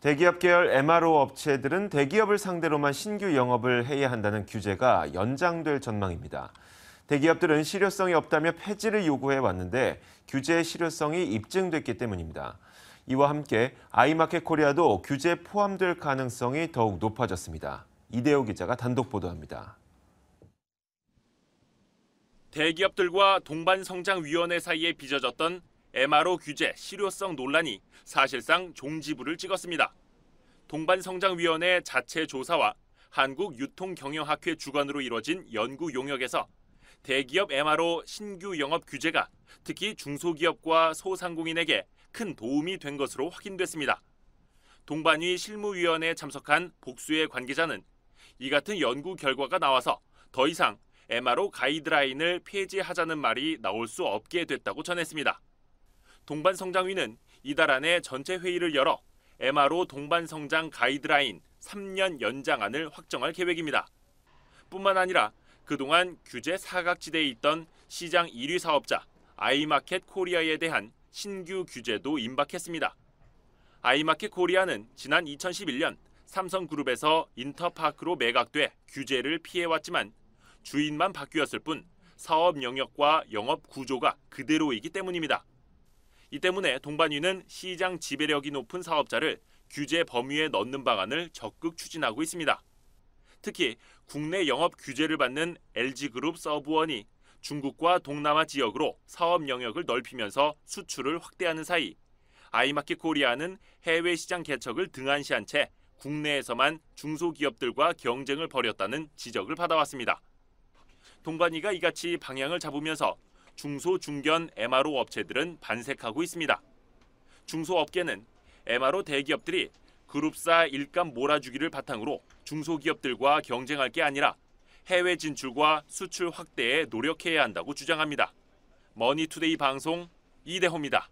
대기업 계열 MRO 업체들은 대기업을 상대로만 신규 영업을 해야 한다는 규제가 연장될 전망입니다. 대기업들은 실효성이 없다며 폐지를 요구해 왔는데 규제의 실효성이 입증됐기 때문입니다. 이와 함께 아이마켓 코리아도 규제 포함될 가능성이 더욱 높아졌습니다. 이대호 기자가 단독 보도합니다. 대기업들과 동반성장위원회 사이에 빚어졌던 MRO 규제 실효성 논란이 사실상 종지부를 찍었습니다. 동반성장위원회 자체 조사와 한국유통경영학회 주관으로 이뤄진 연구 용역에서 대기업 MRO 신규 영업 규제가 특히 중소기업과 소상공인에게 큰 도움이 된 것으로 확인됐습니다. 동반위 실무위원회에 참석한 복수의 관계자는 이 같은 연구 결과가 나와서 더 이상 MRO 가이드라인을 폐지하자는 말이 나올 수 없게 됐다고 전했습니다. 동반성장위는 이달 안에 전체 회의를 열어 MRO 동반성장 가이드라인 3년 연장안을 확정할 계획입니다. 뿐만 아니라 그동안 규제 사각지대에 있던 시장 1위 사업자 아이마켓 코리아에 대한 신규 규제도 임박했습니다. 아이마켓 코리아는 지난 2011년 삼성그룹에서 인터파크로 매각돼 규제를 피해왔지만 주인만 바뀌었을 뿐 사업 영역과 영업 구조가 그대로이기 때문입니다. 이 때문에 동반위는 시장 지배력이 높은 사업자를 규제 범위에 넣는 방안을 적극 추진하고 있습니다. 특히 국내 영업 규제를 받는 LG그룹 서브원이 중국과 동남아 지역으로 사업 영역을 넓히면서 수출을 확대하는 사이 아이마켓 코리아는 해외 시장 개척을 등한시한 채 국내에서만 중소기업들과 경쟁을 벌였다는 지적을 받아왔습니다. 동반이가 이같이 방향을 잡으면서 중소 중견 MRO 업체들은 반색하고 있습니다. 중소업계는 MRO 대기업들이 그룹사 일감 몰아주기를 바탕으로 중소기업들과 경쟁할 게 아니라 해외 진출과 수출 확대에 노력해야 한다고 주장합니다. 머니투데이 방송 이대호입니다.